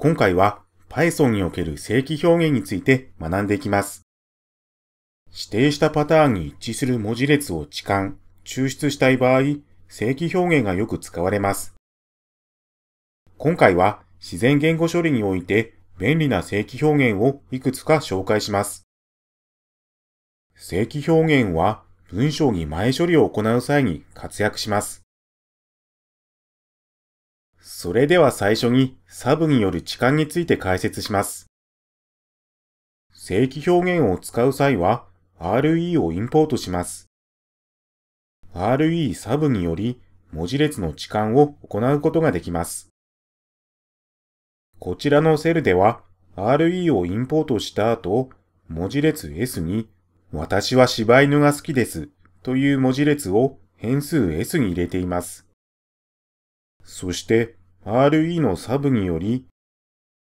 今回は Python における正規表現について学んでいきます。指定したパターンに一致する文字列を置換、抽出したい場合、正規表現がよく使われます。今回は自然言語処理において便利な正規表現をいくつか紹介します。正規表現は文章に前処理を行う際に活躍します。それでは最初にサブによる置換について解説します。正規表現を使う際は RE をインポートします。RE サブにより文字列の置換を行うことができます。こちらのセルでは RE をインポートした後、文字列 S に私は柴犬が好きですという文字列を変数 S に入れています。そして RE のサブにより、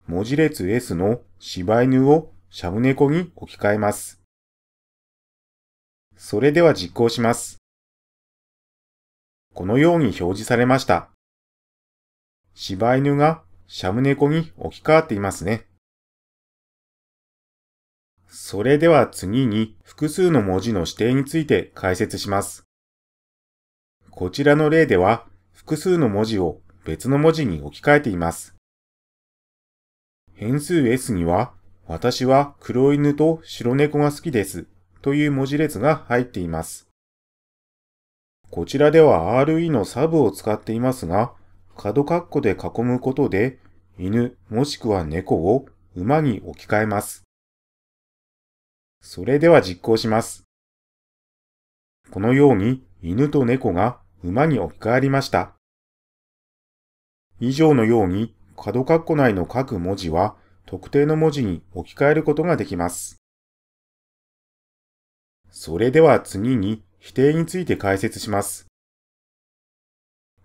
文字列 S の柴犬をシャム猫に置き換えます。それでは実行します。このように表示されました。柴犬がシャム猫に置き換わっていますね。それでは次に複数の文字の指定について解説します。こちらの例では複数の文字を別の文字に置き換えています。変数 S には、私は黒犬と白猫が好きですという文字列が入っています。こちらでは RE のサブを使っていますが、角括弧で囲むことで、犬もしくは猫を馬に置き換えます。それでは実行します。このように犬と猫が馬に置き換わりました。以上のように、角括弧内の各文字は、特定の文字に置き換えることができます。それでは次に否定について解説します。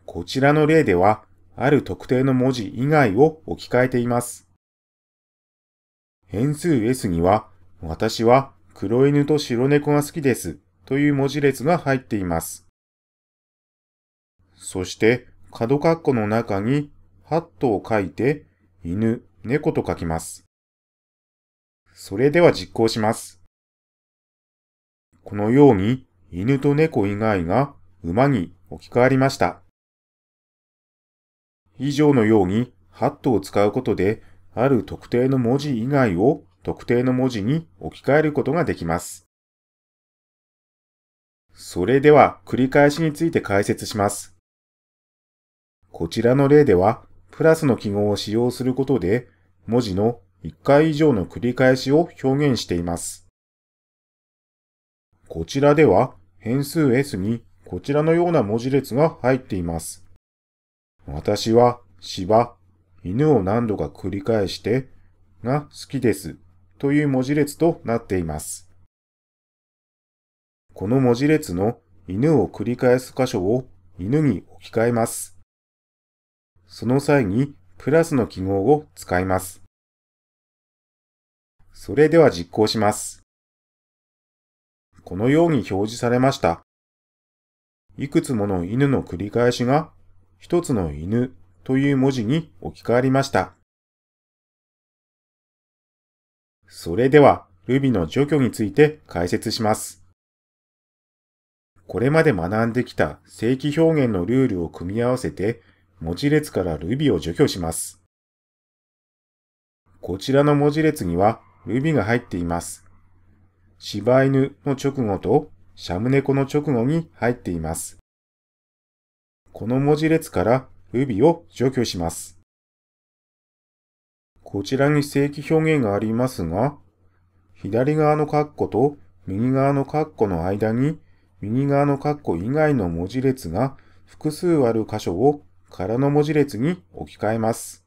こちらの例では、ある特定の文字以外を置き換えています。変数 S には、私は黒犬と白猫が好きですという文字列が入っています。そして、角括弧の中にハットを書いて、犬、猫と書きます。それでは実行します。このように犬と猫以外が馬に置き換わりました。以上のようにハットを使うことで、ある特定の文字以外を特定の文字に置き換えることができます。それでは繰り返しについて解説します。こちらの例では、プラスの記号を使用することで、文字の1回以上の繰り返しを表現しています。こちらでは、変数 S にこちらのような文字列が入っています。私は芝、犬を何度か繰り返してが好きですという文字列となっています。この文字列の犬を繰り返す箇所を犬に置き換えます。その際にプラスの記号を使います。それでは実行します。このように表示されました。いくつもの犬の繰り返しが、一つの犬という文字に置き換わりました。それでは Ruby の除去について解説します。これまで学んできた正規表現のルールを組み合わせて文字列からルビを除去します。こちらの文字列にはルビが入っています。柴犬の直後とシャム猫の直後に入っています。この文字列からルビを除去します。こちらに正規表現がありますが、左側の括弧と右側の括弧の間に右側の括弧以外の文字列が複数ある箇所を空の文字列に置き換えます。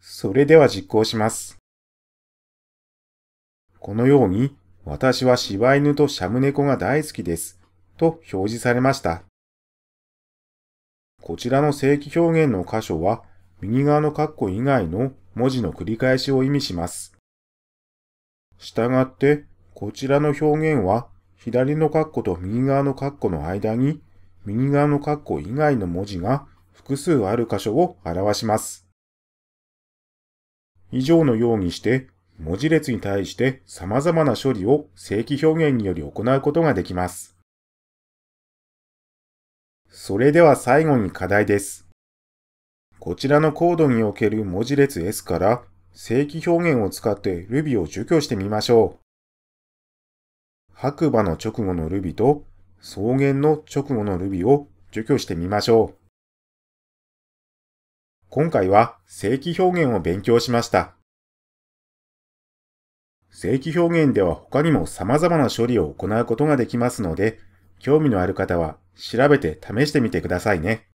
それでは実行します。このように、私は柴犬とシャム猫が大好きです、と表示されました。こちらの正規表現の箇所は、右側の括弧以外の文字の繰り返しを意味します。従って、こちらの表現は、左の括弧と右側の括弧の間に右側の括弧以外の文字が複数ある箇所を表します。以上のようにして、文字列に対して様々な処理を正規表現により行うことができます。それでは最後に課題です。こちらのコードにおける文字列 S から正規表現を使って Ruby を除去してみましょう。白馬の直後の Ruby と草原の直後のルビを除去してみましょう。今回は正規表現を勉強しました。正規表現では他にも様々な処理を行うことができますので、興味のある方は調べて試してみてくださいね。